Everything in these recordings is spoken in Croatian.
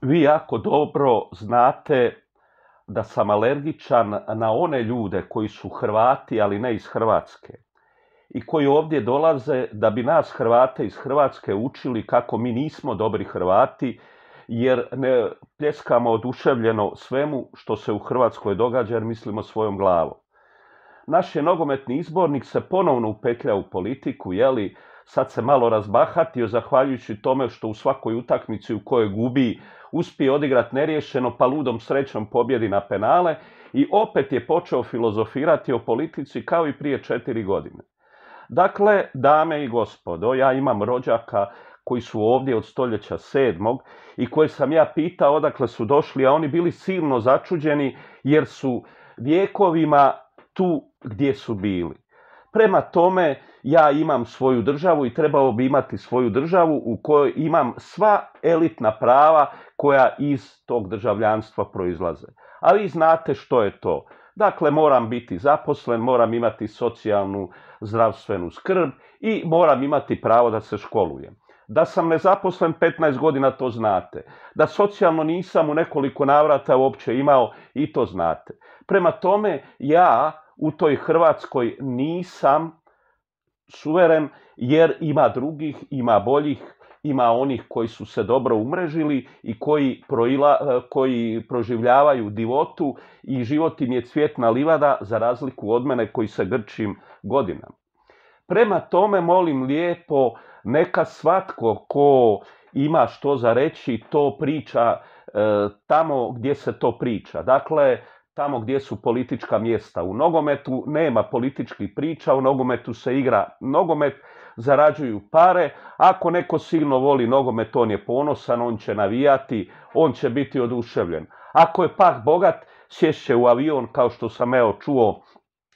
vi jako dobro znate da sam alergičan na one ljude koji su Hrvati, ali ne iz Hrvatske. I koji ovdje dolaze da bi nas Hrvate iz Hrvatske učili kako mi nismo dobri Hrvati, jer ne pljeskamo oduševljeno svemu što se u Hrvatskoj događa jer mislimo svojom glavom. Naš je nogometni izbornik se ponovno upetlja u politiku, jeli, sad se malo razbahatio zahvaljujući tome što u svakoj utakmici u kojoj gubi uspije odigrati neriješeno pa ludom srećom pobjedi na penale i opet je počeo filozofirati o politici kao i prije četiri godine. Dakle, dame i gospodo, ja imam rođaka koji su ovdje od stoljeća sedmog i koje sam ja pitao odakle su došli, a oni bili silno začuđeni jer su vjekovima tu gdje su bili. Prema tome, ja imam svoju državu i trebao bi imati svoju državu u kojoj imam sva elitna prava koja iz tog državljanstva proizlaze. A vi znate što je to. Dakle, moram biti zaposlen, moram imati socijalnu, zdravstvenu skrb i moram imati pravo da se školujem. Da sam nezaposlen 15 godina, to znate. Da socijalno nisam u nekoliko navrata uopće imao, i to znate. Prema tome, ja u toj Hrvatskoj nisam suveren jer ima drugih, ima boljih, ima onih koji su se dobro umrežili i koji, proila, e, koji proživljavaju divotu i život im je cvjetna livada za razliku od mene koji se grčim godinama. Prema tome molim lijepo neka svatko ko ima što za reći to priča e, tamo gdje se to priča. Dakle, tamo gdje su politička mjesta. U nogometu nema političkih priča, u nogometu se igra nogomet, zarađuju pare. Ako neko silno voli nogomet, on je ponosan, on će navijati, on će biti oduševljen. Ako je pak bogat, sješće u avion, kao što sam evo čuo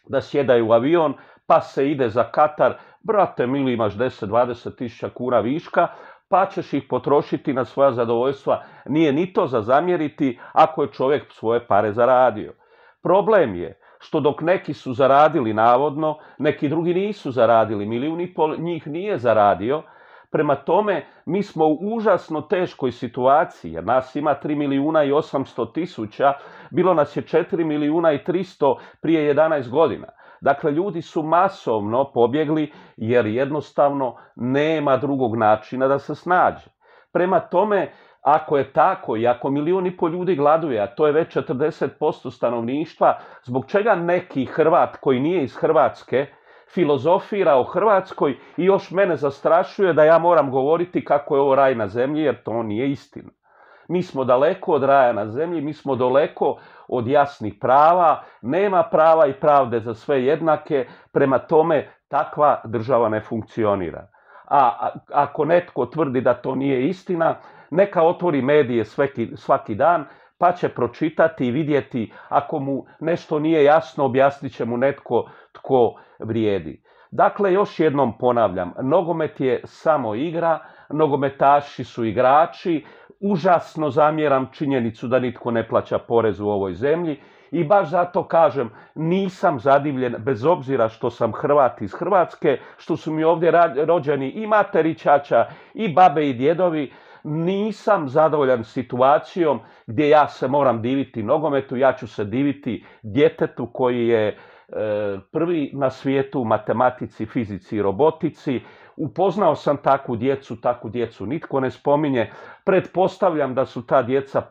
da sjedaju u avion, pa se ide za Katar, brate mili imaš 10-20 tisuća kuna viška, pa ćeš ih potrošiti na svoja zadovoljstva. Nije ni to za zamjeriti ako je čovjek svoje pare zaradio. Problem je što dok neki su zaradili navodno, neki drugi nisu zaradili, milijun i pol njih nije zaradio, Prema tome, mi smo u užasno teškoj situaciji, jer nas ima 3 milijuna i 800 tisuća, bilo nas je 4 milijuna i 300 prije 11 godina. Dakle, ljudi su masovno pobjegli jer jednostavno nema drugog načina da se snađe. Prema tome, ako je tako i ako milijuni i pol ljudi gladuje, a to je već 40% stanovništva, zbog čega neki Hrvat koji nije iz Hrvatske filozofira o Hrvatskoj i još mene zastrašuje da ja moram govoriti kako je ovo raj na zemlji, jer to nije istina. Mi smo daleko od raja na zemlji, mi smo daleko od jasnih prava, nema prava i pravde za sve jednake, prema tome takva država ne funkcionira. A ako netko tvrdi da to nije istina, neka otvori medije svaki, svaki dan, pa će pročitati i vidjeti ako mu nešto nije jasno, objasnit će mu netko tko vrijedi. Dakle, još jednom ponavljam, nogomet je samo igra, nogometaši su igrači, užasno zamjeram činjenicu da nitko ne plaća porez u ovoj zemlji i baš zato kažem, nisam zadivljen, bez obzira što sam Hrvat iz Hrvatske, što su mi ovdje rođeni i materi, čača, i babe i djedovi, nisam zadovoljan situacijom gdje ja se moram diviti nogometu, ja ću se diviti djetetu koji je e, prvi na svijetu u matematici, fizici i robotici. Upoznao sam takvu djecu, takvu djecu nitko ne spominje. Pretpostavljam da su ta djeca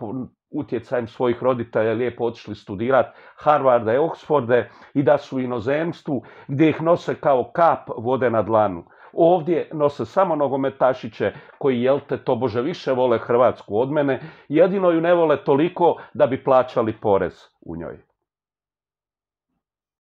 utjecajem svojih roditelja lijepo otišli studirati Harvarda i Oxforde i da su u inozemstvu gdje ih nose kao kap vode na dlanu. Ovdje nose samo nogometašiće koji, jel te, tobože više vole Hrvatsku od mene, jedino ju ne vole toliko da bi plaćali porez u njoj.